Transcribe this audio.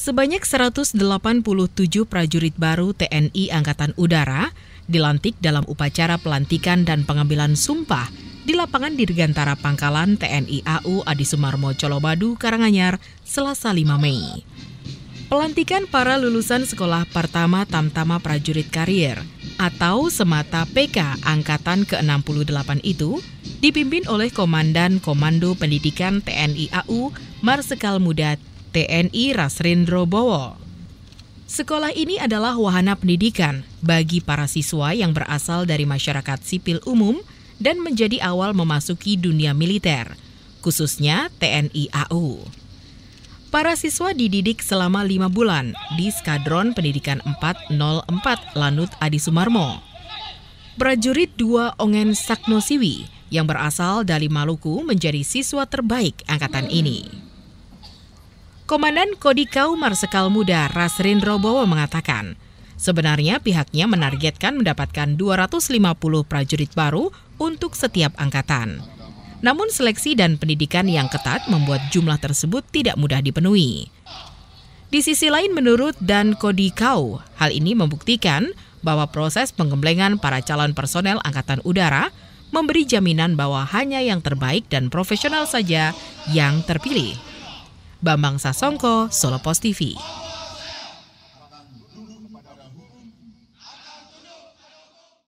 Sebanyak 187 prajurit baru TNI Angkatan Udara dilantik dalam upacara pelantikan dan pengambilan sumpah di lapangan Dirgantara Pangkalan TNI AU Adi Sumarmo Colobadu Karanganyar Selasa 5 Mei. Pelantikan para lulusan sekolah pertama Tamtama Prajurit karier atau semata PK Angkatan ke-68 itu dipimpin oleh Komandan Komando Pendidikan TNI AU Marsikal Muda TNI Rasrindro Bowo. Sekolah ini adalah wahana pendidikan bagi para siswa yang berasal dari masyarakat sipil umum dan menjadi awal memasuki dunia militer, khususnya TNI AU. Para siswa dididik selama lima bulan di Skadron Pendidikan 404 Lanut Adi Sumarmo. Prajurit dua Ongen Saknosiwi yang berasal dari Maluku menjadi siswa terbaik angkatan ini. Komandan Kodikau Marsekal Muda Rasrin Robowo mengatakan, sebenarnya pihaknya menargetkan mendapatkan 250 prajurit baru untuk setiap angkatan. Namun seleksi dan pendidikan yang ketat membuat jumlah tersebut tidak mudah dipenuhi. Di sisi lain menurut Dan Kodikau, hal ini membuktikan bahwa proses penggemblengan para calon personel Angkatan Udara memberi jaminan bahwa hanya yang terbaik dan profesional saja yang terpilih. Bambang Sasongko, Solo Post TV.